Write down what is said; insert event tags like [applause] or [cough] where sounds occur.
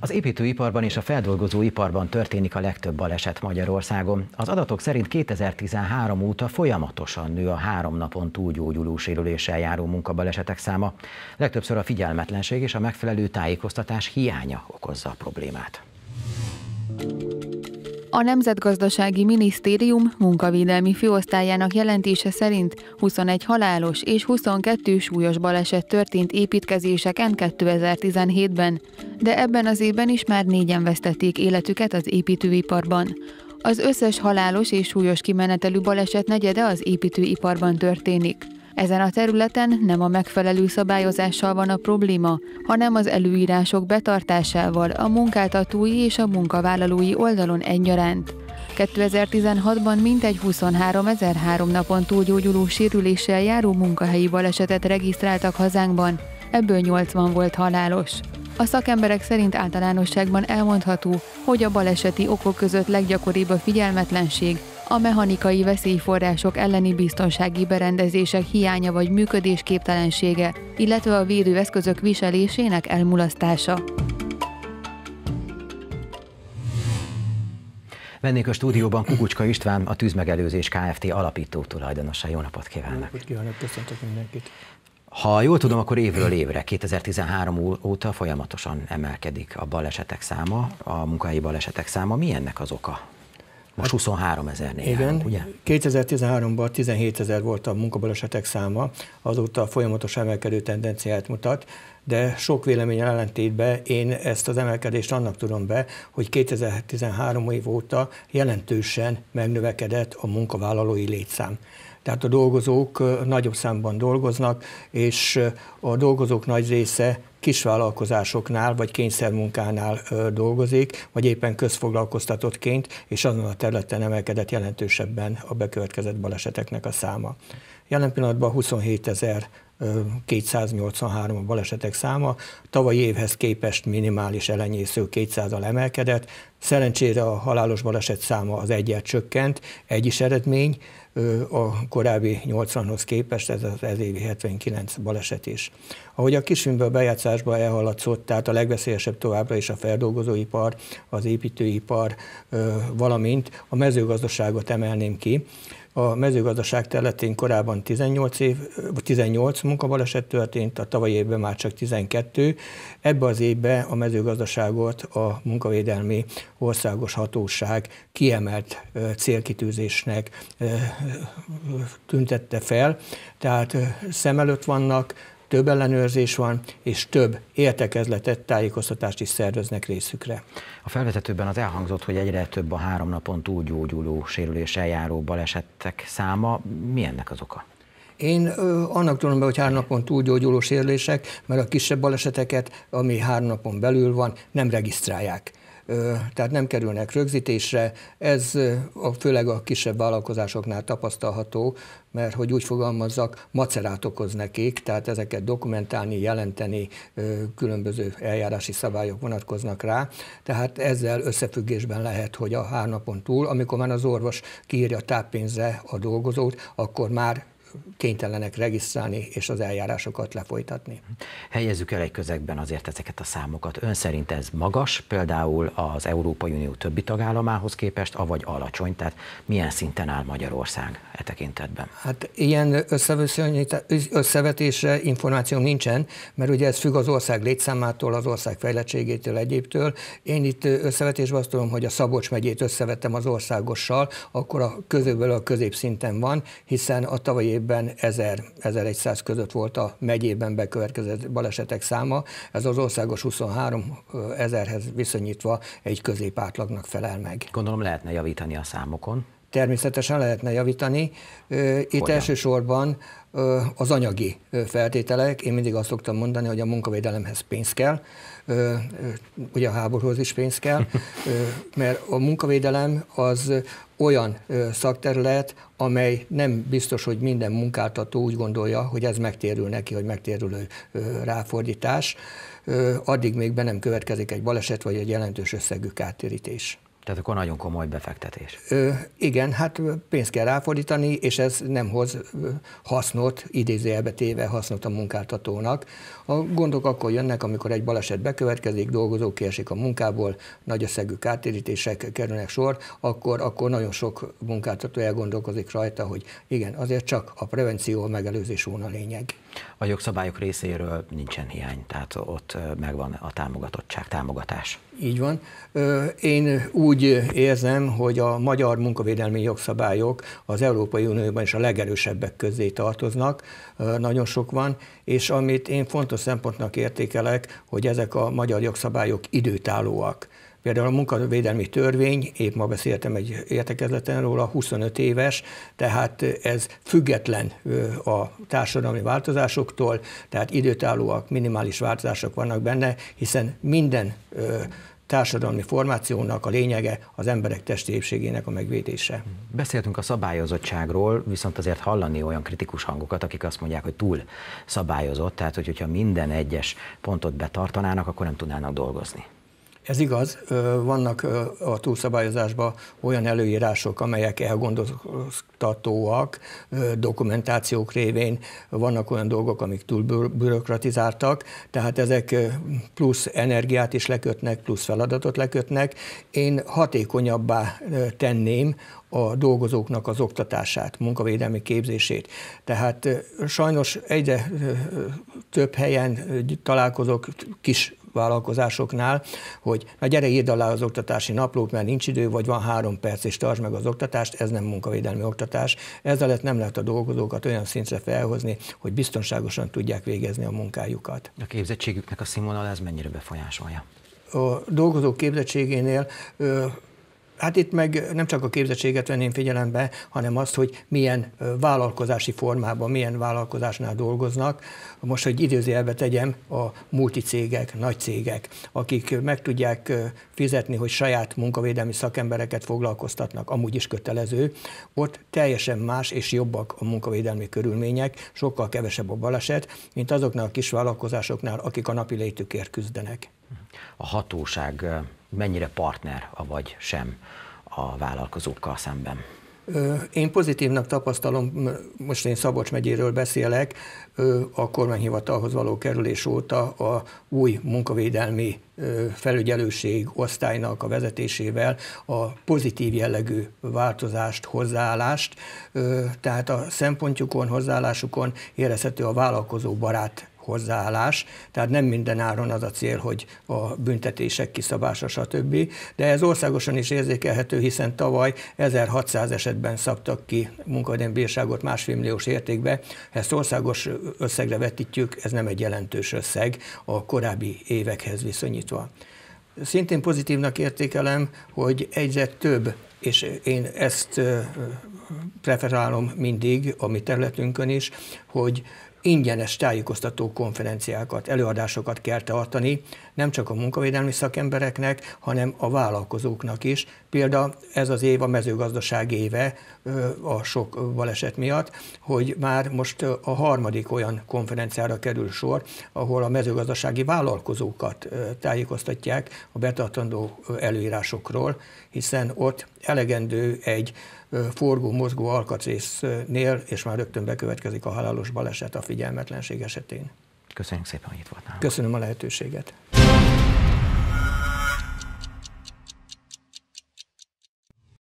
Az építőiparban és a feldolgozóiparban történik a legtöbb baleset Magyarországon. Az adatok szerint 2013 óta folyamatosan nő a három napon túl gyógyuló sérüléssel járó munkabalesetek száma. Legtöbbször a figyelmetlenség és a megfelelő tájékoztatás hiánya okozza a problémát. A Nemzetgazdasági Minisztérium munkavédelmi főosztályának jelentése szerint 21 halálos és 22 súlyos baleset történt építkezéseken 2017-ben, de ebben az évben is már négyen vesztették életüket az építőiparban. Az összes halálos és súlyos kimenetelű baleset negyede az építőiparban történik. Ezen a területen nem a megfelelő szabályozással van a probléma, hanem az előírások betartásával a munkáltatói és a munkavállalói oldalon egyaránt. 2016-ban mintegy 23.003 napon túlgyógyuló sérüléssel járó munkahelyi balesetet regisztráltak hazánkban, ebből 80 volt halálos. A szakemberek szerint általánosságban elmondható, hogy a baleseti okok között leggyakoribb a figyelmetlenség, a mechanikai veszélyforrások elleni biztonsági berendezések hiánya vagy működésképtelensége, illetve a védőeszközök viselésének elmulasztása. Vennék a stúdióban Kukucska István, a Tűzmegelőzés Kft. alapító tulajdonosa. Jó napot kívánok! Jó napot kívánok, köszöntök mindenkit! Ha jól tudom, akkor évről évre, 2013 óta folyamatosan emelkedik a balesetek száma, a munkahelyi balesetek száma. Mi ennek az oka? Most 23 ezernél Igen, ugye? 2013-ban 17 ezer volt a munkabalesetek száma, azóta folyamatos emelkedő tendenciát mutat, de sok vélemény ellentétben én ezt az emelkedést annak tudom be, hogy 2013 év óta jelentősen megnövekedett a munkavállalói létszám. Tehát a dolgozók nagyobb számban dolgoznak, és a dolgozók nagy része kisvállalkozásoknál vagy kényszermunkánál dolgozik, vagy éppen közfoglalkoztatottként, és azon a területen emelkedett jelentősebben a bekövetkezett baleseteknek a száma. Jelen pillanatban 27 ezer 283 a balesetek száma, tavalyi évhez képest minimális elenyésző 200-al emelkedett, szerencsére a halálos baleset száma az egyet csökkent, egy is eredmény, a korábbi 80-hoz képest ez az ez évi 79 baleset is. Ahogy a kisfilmből bejátszásba elhaladszott, tehát a legveszélyesebb továbbra is a feldolgozóipar, az építőipar, valamint a mezőgazdaságot emelném ki, a mezőgazdaság területén korábban 18, év, 18 munkabaleset történt, a tavalyi évben már csak 12. Ebbe az évben a mezőgazdaságot a munkavédelmi országos hatóság kiemelt célkitűzésnek tüntette fel, tehát szem előtt vannak, több ellenőrzés van, és több értekezletet, tájékoztatást is szerveznek részükre. A felvezetőben az elhangzott, hogy egyre több a három napon túl gyógyuló sérülés eljáró balesetek száma. Mi ennek az oka? Én ö, annak tudom be, hogy három napon túlgyógyuló sérülések, mert a kisebb baleseteket, ami három napon belül van, nem regisztrálják tehát nem kerülnek rögzítésre. Ez a, főleg a kisebb vállalkozásoknál tapasztalható, mert hogy úgy fogalmazzak, macerát okoz nekik, tehát ezeket dokumentálni, jelenteni, különböző eljárási szabályok vonatkoznak rá. Tehát ezzel összefüggésben lehet, hogy a napon túl, amikor már az orvos kiírja táppénze a dolgozót, akkor már kénytelenek regisztrálni és az eljárásokat lefolytatni. Helyezzük el egy közegben azért ezeket a számokat. Ön szerint ez magas, például az Európai Unió többi tagállamához képest, avagy alacsony, tehát milyen szinten áll Magyarország e tekintetben? Hát ilyen összevetésre információm nincsen, mert ugye ez függ az ország létszámától, az ország fejlettségétől, egyébtől. Én itt összevetésben azt tudom, hogy a Szabocs megyét összevettem az országossal, akkor a közöbből a középszinten van, hiszen a tavalyi évben 1000-1100 között volt a megyében bekövetkezett balesetek száma, ez az országos 23 ezerhez viszonyítva egy középátlagnak felel meg. Gondolom lehetne javítani a számokon természetesen lehetne javítani. Itt Hogyan? elsősorban az anyagi feltételek, én mindig azt szoktam mondani, hogy a munkavédelemhez pénz kell, ugye a háborúhoz is pénz kell, [laughs] mert a munkavédelem az olyan szakterület, amely nem biztos, hogy minden munkáltató úgy gondolja, hogy ez megtérül neki, hogy megtérülő ráfordítás, addig még be nem következik egy baleset vagy egy jelentős összegű kártérítés. Tehát akkor nagyon komoly befektetés. Ö, igen, hát pénzt kell ráfordítani, és ez nem hoz hasznot, idézőjelbe téve hasznot a munkáltatónak. A gondok akkor jönnek, amikor egy baleset bekövetkezik, dolgozók kiesik a munkából, nagy összegű kártérítések kerülnek sor, akkor, akkor nagyon sok munkáltató elgondolkozik rajta, hogy igen, azért csak a prevenció, a megelőzés volna a lényeg. A jogszabályok részéről nincsen hiány, tehát ott megvan a támogatottság, támogatás. Így van. Én úgy érzem, hogy a magyar munkavédelmi jogszabályok az Európai Unióban is a legerősebbek közé tartoznak, nagyon sok van, és amit én fontos szempontnak értékelek, hogy ezek a magyar jogszabályok időtállóak. Például a munkavédelmi törvény, épp ma beszéltem egy értekezleten róla, 25 éves, tehát ez független a társadalmi változásoktól, tehát időtállóak, minimális változások vannak benne, hiszen minden társadalmi formációnak a lényege az emberek testi épségének a megvédése. Beszéltünk a szabályozottságról, viszont azért hallani olyan kritikus hangokat, akik azt mondják, hogy túl szabályozott, tehát hogy, hogyha minden egyes pontot betartanának, akkor nem tudnának dolgozni. Ez igaz, vannak a túlszabályozásban olyan előírások, amelyek elgondolkodtatóak, dokumentációk révén, vannak olyan dolgok, amik túl bürokratizáltak, tehát ezek plusz energiát is lekötnek, plusz feladatot lekötnek. Én hatékonyabbá tenném a dolgozóknak az oktatását, munkavédelmi képzését. Tehát sajnos egyre több helyen találkozok kis vállalkozásoknál, hogy na gyere, írd alá az oktatási naplót, mert nincs idő, vagy van három perc, és tartsd meg az oktatást, ez nem munkavédelmi oktatás. Ezzel nem lehet a dolgozókat olyan szintre felhozni, hogy biztonságosan tudják végezni a munkájukat. A képzettségüknek a színvonal ez mennyire befolyásolja? a dolgozók képzettségénél Hát itt meg nem csak a képzettséget venném figyelembe, hanem azt, hogy milyen vállalkozási formában, milyen vállalkozásnál dolgoznak. Most, hogy idézőjelbe tegyem, a multicégek, nagy cégek, akik meg tudják fizetni, hogy saját munkavédelmi szakembereket foglalkoztatnak, amúgy is kötelező, ott teljesen más és jobbak a munkavédelmi körülmények, sokkal kevesebb a baleset, mint azoknál a kis vállalkozásoknál, akik a napi létükért küzdenek. A hatóság mennyire partner, vagy sem a vállalkozókkal szemben? Én pozitívnak tapasztalom, most én Szabocs megyéről beszélek, a kormányhivatalhoz való kerülés óta a új munkavédelmi felügyelőség osztálynak a vezetésével a pozitív jellegű változást, hozzáállást, tehát a szempontjukon, hozzáállásukon érezhető a vállalkozó barát hozzáállás, tehát nem minden áron az a cél, hogy a büntetések kiszabása, stb. De ez országosan is érzékelhető, hiszen tavaly 1600 esetben szabtak ki munkahelyen bírságot másfél milliós értékbe. Ezt országos összegre vetítjük, ez nem egy jelentős összeg a korábbi évekhez viszonyítva. Szintén pozitívnak értékelem, hogy egyre több és én ezt preferálom mindig a mi területünkön is, hogy ingyenes tájékoztató konferenciákat, előadásokat kell tartani, nem csak a munkavédelmi szakembereknek, hanem a vállalkozóknak is. Például ez az év a mezőgazdaság éve a sok baleset miatt, hogy már most a harmadik olyan konferenciára kerül sor, ahol a mezőgazdasági vállalkozókat tájékoztatják a betartandó előírásokról, hiszen ott elegendő egy forgó, mozgó alkatrésznél, és már rögtön bekövetkezik a halálos baleset a figyelmetlenség esetén. Köszönjük szépen, hogy itt voltál. Köszönöm a lehetőséget.